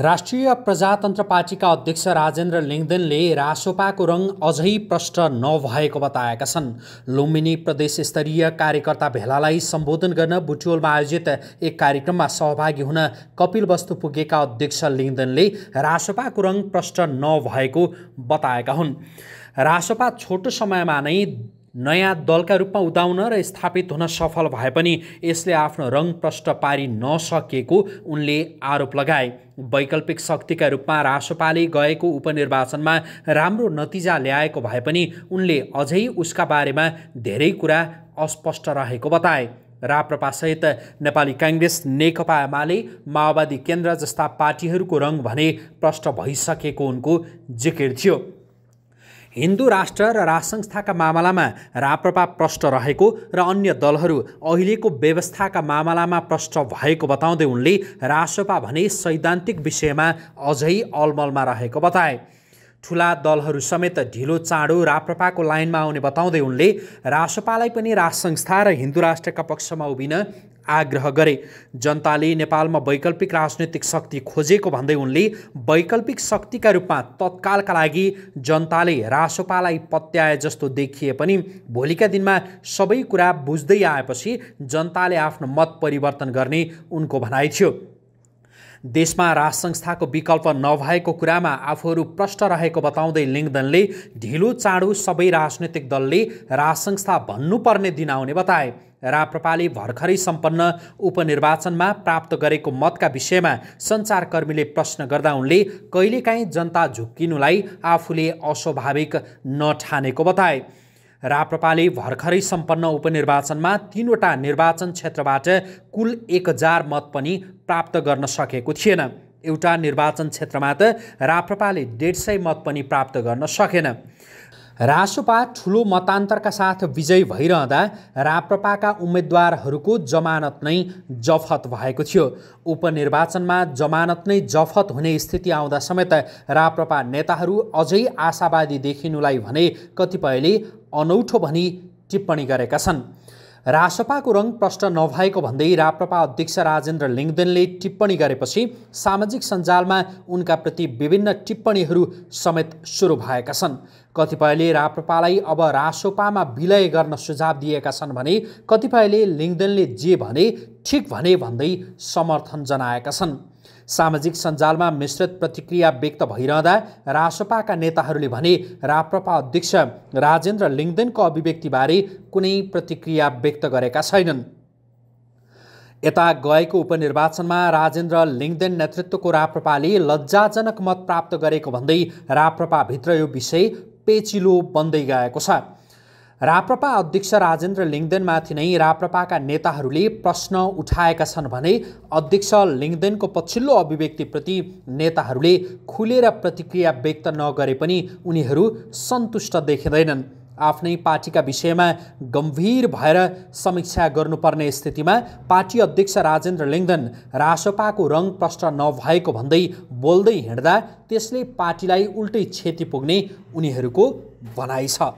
राष्ट्रिय प्रजातन्त्र पार्टीका अध्यक्ष राजेन्द्र लिङ्देनले रासोपाको रङ अझै प्रष्ट नभएको बताएका छन् लुम्बिनी प्रदेश स्तरीय कार्यकर्ता भेलालाई सम्बोधन गर्न बुटोलमा आयोजित एक कार्यक्रममा सहभागी हुन कपिल वस्तु पुगेका अध्यक्ष लिङ्देनले रासोपाको रङ प्रष्ट नभएको बताएका हुन् रासोपा छोटो समयमा नै नयाँ दलका रूपमा उदाउन र स्थापित हुन सफल भए पनि यसले आफ्नो रङ प्रष्ट पारि नसकेको उनले आरोप लगाए वैकल्पिक शक्तिका रूपमा रासोपाले गएको उपनिर्वाचनमा राम्रो नतिजा ल्याएको भए पनि उनले अझै उसका बारेमा धेरै कुरा अस्पष्ट रहेको बताए राप्रपासहित नेपाली काङ्ग्रेस नेकपा एमाले माओवादी केन्द्र जस्ता पार्टीहरूको रङ भने प्रष्ट भइसकेको उनको जिकिर थियो हिन्दू राष्ट्र र राज मामलामा राप्रपा प्रष्ट रहेको र अन्य दलहरू अहिलेको व्यवस्थाका मामलामा प्रष्ट भएको बताउँदै उनले रासोपा भने सैद्धान्तिक विषयमा अझै अलमलमा रहेको बताए ठुला दलहरू समेत ढिलो चाँडो राप्रपाको लाइनमा आउने बताउँदै उनले रासोपालाई पनि राज संस्था र हिन्दू राष्ट्रका पक्षमा उभिन आग्रह गरे जनताले नेपालमा वैकल्पिक राजनैतिक शक्ति खोजेको भन्दै उनले वैकल्पिक शक्तिका रूपमा तत्कालका लागि जनताले रासोपालाई पत्याए जस्तो देखिए पनि भोलिका दिनमा सबै कुरा बुझ्दै आएपछि जनताले आफ्नो मत परिवर्तन गर्ने उनको भनाइ थियो देशमा राजसंस्थाको विकल्प नभएको कुरामा आफूहरू प्रष्ट रहेको बताउँदै लिङ्गदनले ढिलो चाँडो सबै राजनैतिक दलले राज संस्था भन्नुपर्ने दिन आउने बताए राप्रपाले भर्खरै सम्पन्न उपनिर्वाचनमा प्राप्त गरेको मतका विषयमा सञ्चारकर्मीले प्रश्न गर्दा उनले कहिलेकाहीँ जनता झुक्किनुलाई आफूले अस्वाभाविक नठानेको बताए राप्रपाले भर्खरै सम्पन्न उपनिर्वाचनमा तिनवटा निर्वाचन क्षेत्रबाट कुल एक हजार मत पनि प्राप्त गर्न सकेको थिएन एउटा निर्वाचन क्षेत्रमा त राप्रपाले डेढ सय मत पनि प्राप्त गर्न सकेन रासोपा ठुलो मतान्तरका साथ विजयी भइरहँदा राप्रपाका उम्मेद्वारहरूको जमानत नै जफत भएको थियो उपनिर्वाचनमा जमानत नै जफत हुने स्थिति आउँदा समेत राप्रपा नेताहरू अझै आशावादी देखिनुलाई भने कतिपयले अनौठो भनी टिप्पणी गरेका छन् रासपाको रङ प्रष्ट नभएको भन्दै राप्रपा अध्यक्ष राजेन्द्र लिङ्गदेनले टिप्पणी गरेपछि सामाजिक सञ्जालमा उनका प्रति विभिन्न टिप्पणीहरू समेत सुरु भएका छन् कतिपयले राप्रपालाई अब रासोपामा विलय गर्न सुझाव दिएका छन् भने कतिपयले लिङ्गदेनले जे भने ठिक भने भन्दै समर्थन जनाएका छन् सामाजिक सञ्जालमा मिश्रित प्रतिक्रिया व्यक्त भइरहँदा रासपाका नेताहरूले भने राप्रपा अध्यक्ष राजेन्द्र लिङ्गदेनको अभिव्यक्तिबारे कुनै प्रतिक्रिया व्यक्त गरेका छैनन् यता गएको उपनिर्वाचनमा राजेन्द्र लिङ्गदेन नेतृत्वको राप्रपाले लज्जाजनक मत प्राप्त गरेको भन्दै राप्रपाभित्र यो विषय पेचिलो बन्दै गएको छ राप्रपा अध्यक्ष राजेन्द्र लिङ्गदेनमाथि नै राप्रपाका नेताहरूले प्रश्न उठाएका छन् भने अध्यक्ष लिङ्गदेनको पछिल्लो अभिव्यक्तिप्रति नेताहरूले खुलेर प्रतिक्रिया व्यक्त नगरे पनि उनीहरू सन्तुष्ट देखिँदैनन् आफ्नै पार्टीका विषयमा गम्भीर भएर समीक्षा गर्नुपर्ने स्थितिमा पार्टी अध्यक्ष राजेन्द्र लिङ्गदेन रासोपाको रङ प्रष्ट नभएको भन्दै बोल्दै हिँड्दा त्यसले पार्टीलाई उल्टै क्षति पुग्ने उनीहरूको भनाइ छ